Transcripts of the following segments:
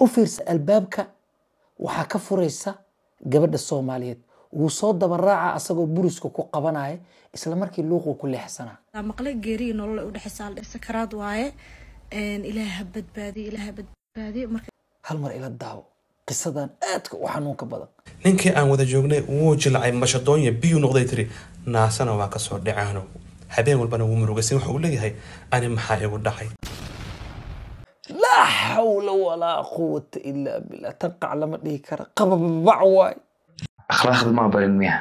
u fiirsa albaabka waxaa ka furaysa gabadha soomaaliyeed wuu soo dabaraaca asagoo buriska ku qabanaya isla markii luuquu ku leexsanaa maqle geerigii nolol u dhexeysasakaraad waaye ilaaha habadbaadiye ilaaha badbaadiye marka hal mar ila daawo qisadan aadka u xanuunka badan ninkii aan wada joognay wuu jilacay mashadoonyo biyuu noqday tiri naasana waa ka soo dhacaano habeen walbana wuu murugasan waxa uu leeyahay ani maxaa igu dhacay laa xawla walaa quwata ilaa bilaa tan qacla dhihi kara qabababac waay akhlaaqda maa barin miya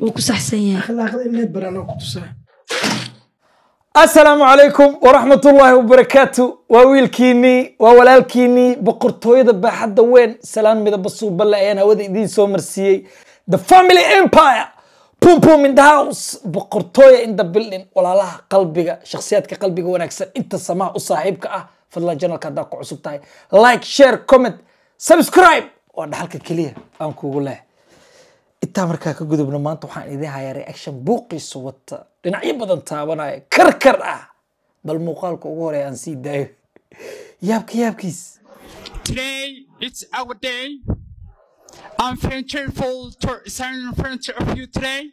wuu ku saxsan yahay akhlaaqda inaad baraan oo ku tusaa asalaamu calaykum waraxmatullaahi wabarakaatu waa wiilkiinnii waa walaalkiinnii boqortooyada baaxadda weyn salaan midaba suubale ayaan hawada idiin soo marsiiyey the family empire boomboom in the house boqortooya in the building walaalaha qalbiga shakhsiyaadka qalbiga wanaagsan inta samaha u saaxiibka ah fadlan janalka haddaa ku cusub tahay like share comment subscribe waa dhaxalka keliya aan kugu leeh intaa markaa ka gudubna maanta waxaan idiin hayaa reaction buuqiisu wata dhinacyo badan taabanaya karkar ah bal muuqaalka ugu horeya aan sii daayo yaabka yaabkiis Today, it's our day. I'm thankful to stand in front of you today.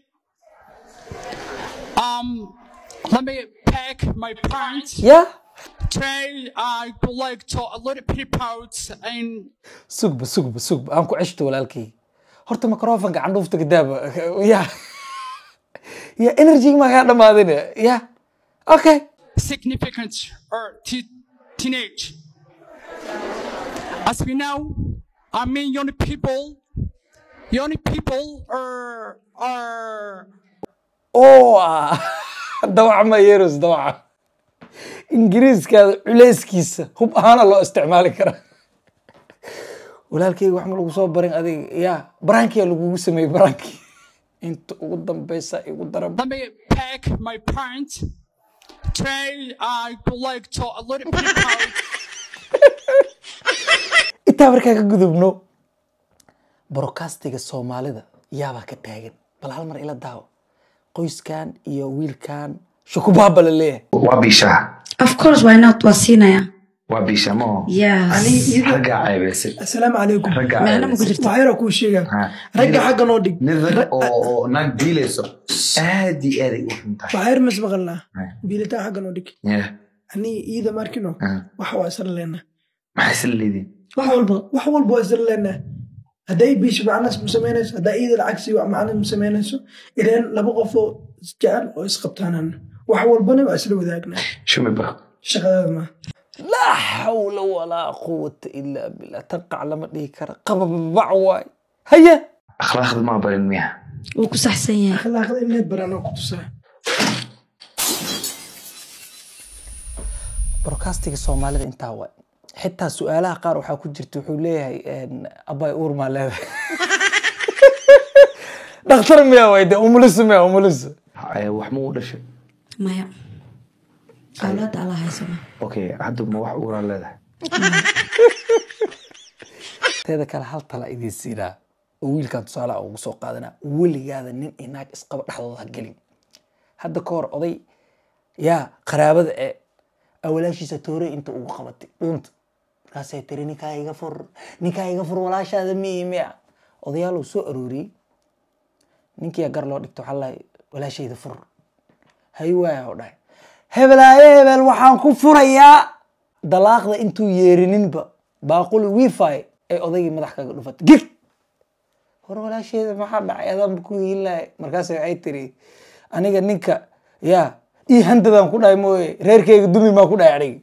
Um, let me pack my pants. Yeah. Today I would like to a lot of people and. Sugba sugba sugba. I'm ku ceshto walaalkii. Horta microphone gacan dhuufta kadaaba. Yeah. Yeah, energy ma kaa dhamaadin. Yeah. Okay. Significant or teenage. As we know, I mean, young people, young people are are. Oa, dawaca ma yeerus dawaca. Ingiriiskaada culeyskiisa hub ahaana loo isticmaali karaa. walaalkeyga wax ma lagu soo barin adiga yaa baraankiyaa lagugu sameeyey baraankii inta ugu dambeysa igu dara intaa markaa ka gudubno broadcastiga soomaalida yaabaa ka taagan bal hal mar ila daawo qoyskan iyo wiilkan shukubaaba la leeyahay waa bishaa of course why not wax walba wax walba waa isir leenaha hadday biisha macnas ma samaynayso hadday lacagsi wax macnas ma samaynayso ileen laba qofoo isjecel oo isqabtaanan wax walbana waa isla wadaagna shumiba shaqadeeda maaha laa xawla walaa quwata ilaa billah tanqac lama dhihi kara qababac waay haya akhlaaqda maa barin miya wuu ku saxsan yahay akhlaaqda in baranoo ku tusaa broadcasting soomaalida intaa waay xitaa su-aalaha qaar waxaa ku jirta wuxuu leeyahay abay uurmaa leeda dhakhtar miyaa wayde umulis miya umulis wax ma u dhashay maya awlaada alla haysama okay hadda ma wax uuraa leedahay teeda kale hal tala idin siinaa oo wiilkan tusaalaha ugu soo qaadanaa weligaada nin inaag isqaba dhexdooda ha gelin hadda ka hor oday yaa qaraabada ee awalaashiisa toore inta ugu qabatay dhuunta markaasay tiri ninkaa iga fur ninkaa iga fur walaashaada miy miya odayaal soo arooriyey ninkii gar loo dhigta waxaa lahay walaashayda fur hay waaya dhahay hebelaaye hebel waxaan ku furayaa dalaaqda intuu yeerininba baaquli wifi ay e odaygii madax kaga dhufatay gig hor walaasheeda maxaa dhacay adaanba ku hiillahay markaas waxay tiri aniga ninka yaa ii handadaan ku dhahay mooye reerkeyga dumi maa ku dhahay adhigi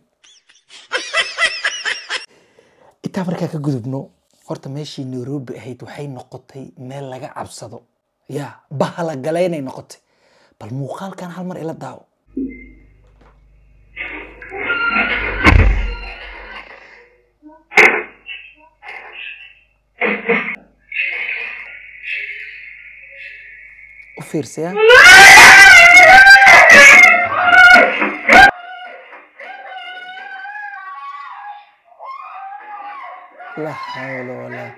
intaa markaa ka gudubno horta meeshii nairobi ahayd waxay noqotay meel laga cabsado ya bahala galaynay noqotay bal muuqaalkan hal mar ila daawo u fiirsaya la hawla walaa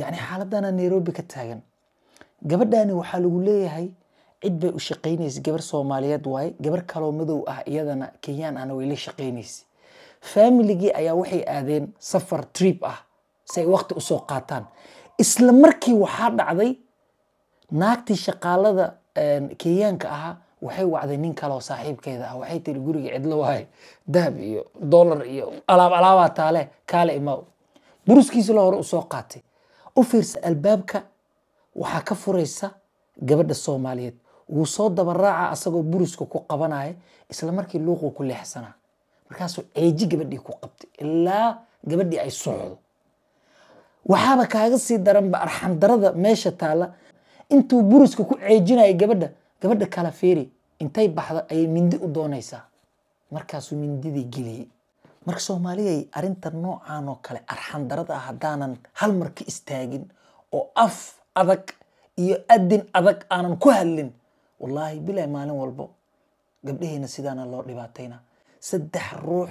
yani xaaladana nairobi ka taagan gabadhani waxaa lagu leeyahay cid bay u shaqaynaysa gabar soomaaliyeed waaye gabar kaloo madow ah iyadana kenyaan ahna way la shaqaynaysa faamiligii ayaa waxay aadeen safar trip ah si ay waqti usoo qaataan isla markii waxaa dhacday naagtii shaqaalada kenyaanka ahaa waxay wacday nin kaleoo saaxiibkeeda ah waxay tiri guriga cidlo waaye dahab iyo dollar iyo alaab alaabaa taale kaale imaw buruskiisi la hore usoo qaatay u fiirsa albaabka waxaa ka furaysa gabadha soomaaliyeed wuu soo dabaraaca asagoo buruska ku qabanaya isla markii luuquu ku leexsanaa markaasuu ceeji gabadhii ku qabtay ilaa gabadhii ay socdo waxaaba kaaga sii daranba arxandarada meesha taala intuu buruska ku ceejinaya gabadha gabadha kala feeri intay baxdo ayay mindi u doonaysaa markaasuu mindidii geliyey marka soomaaliyay arrinta noocan oo kale arxandarada ah haddaanan hal marka istaagin oo af adag iyo adin adag aanan ku hadlin wallaahi bilaa maalin walbo gabdhaheyna sidaana loo dhibaatayna saddex ruux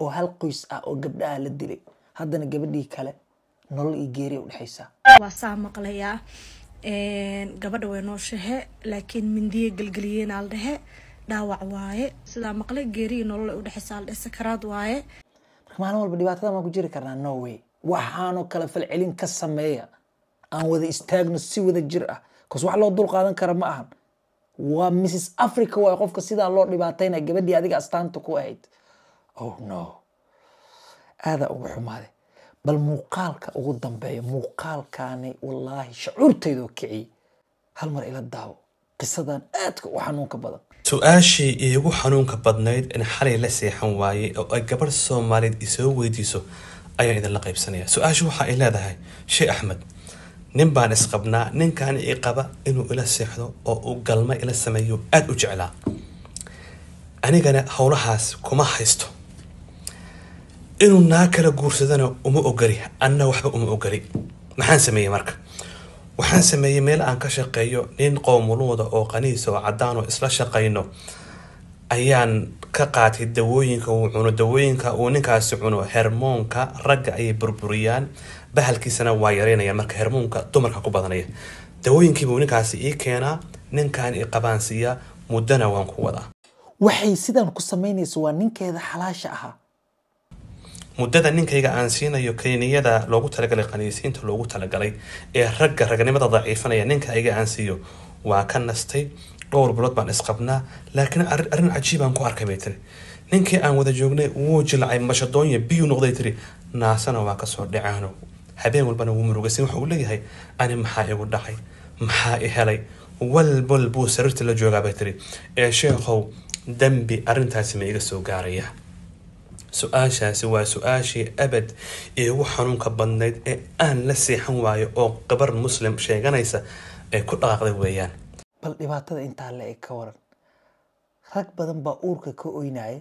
oo hal qoys ah oo gabdhaha la dilay haddana gabadhii kale nolol iyo geeri udhexaysaa waa saa maqlayaa gabadha way noo laakiin mindiye gelgeliyeena la dhehe dhaawac waaye sidaa maqle geeriyi nololay udhexeysaa la aldhe sakaraad waaye marka maalin walba dhibaatada maan ku jiri karnaa norway waxaanoo kale falcelin ka sameeya aan wada istaagno si wada jir ah kaas wax loo dul qaadan kara ma ahan waa mrs africa waay qofka sidaa loo dhibaatayna gabadhii adiga astaanta ku ahayd oh no aadaa uga xumaade bal muuqaalka ugu dambeeya muuqaalkaani wallaahi shucuurtaydo kiciy hal mar ila daawo qisadan aadka u xanuunka badan su-aashii iigu xanuunka badnayd in xalay la seexan waayey oo ay gabadh soomaaliyeed isoo weydiiso ayaan idinla qaybsanaya su-aashu waxa ay leedahay sheekh axmed nin baan isqabnaa ninkaani i qaba inuu ila seexdo oo uu galma ila sameeyo aada u jeclaa anigana howlahaas kuma haysto inuu naa kala guursadana uma ogoli anna waxba uma ogoli maxaan sameeyey marka waxaan sameeyey meel aan ka shaqeeyo nin qowmuluuda oo qaniisa oo cadaano isla shaqayno ayaan ka qaatay dawooyinka uu cuno dawooyinka uu ninkaasi cuno hermoonka ragga ayay burburiyaan bahalkiisana waa yareynaya marka hermoonka dumarka ku badanaya dawooyinkiibuu ninkaasi ii keenaa ninkan i qabaansiiya muddana waan ku wadaa waxay sidan ku samaynaysa waa ninkeeda xalaasha ahaa muddada ninkayga aan siinayo keeniyada loogu talagalay qaniisiinta loogu talagalay ee ragga ragnimada daciifanaya ninkayga aan siiyo waa ka nastay dhowr bilood baan isqabnaa laakiin arrin cajiibaan ku arkay bay tiri ninkii aan wada joognay wuu jilcay mashadoonya biyuu noqday tiri naasana waa kasoo dhacaano habeen walbana wuu murugasin waxa leeyahay ani maxaa igu dhacay maxaa i helay walbal buu sariirta la joogaabay tiri ee sheekhow dembi arrintaasi ma iga soo gaaraya su-aashaasi waa su-aashii abad ugu xanuunka badnayd ee aan la seexan waayo oo gabar muslim sheeganaysa ay ku dhaqaaqday weeyaan bal dhibaatada intaa la eg ka waran rag badan baa uurka ka oynaya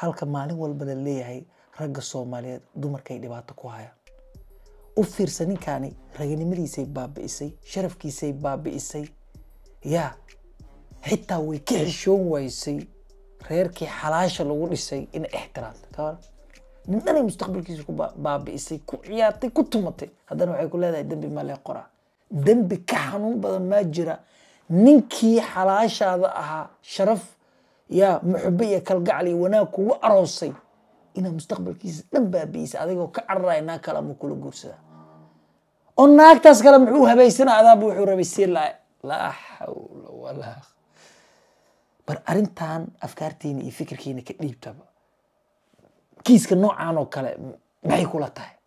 halka maalin walba la leeyahay ragga soomaaliyeed dumarkay dhibaato ku hayaan u fiirsa ninkaani raginimadiisay baabi'isay sharafkiisay baabi'isay yaa xitaa way ka xishoon waysay reerkii xalaasha lagu dhisay in ixtiraamta taan nin dhanay mustaqbalkiisa ku baabi'isay ku ciyaartay ku tumatay haddana waxay ku leedahay dembi ma lee qora dembi ka xanuun badan maa jira ninkii xalaashaada ahaa sharaf yaa muxube iyo kalgacal iyo wanaag kugu aroosay inaad mustaqbalkiisa dhan baabi'isay adigoo ka cararaya naag kale ama kula guursadaa oo naagtaas kale muxuu habaysana adaaba wuxuu rabay sii laa laa xawla walaa bar arintan afkaartiina iyo fikirkiina ka dhiibtaba kiiska noocan oo kale maxay kula tahay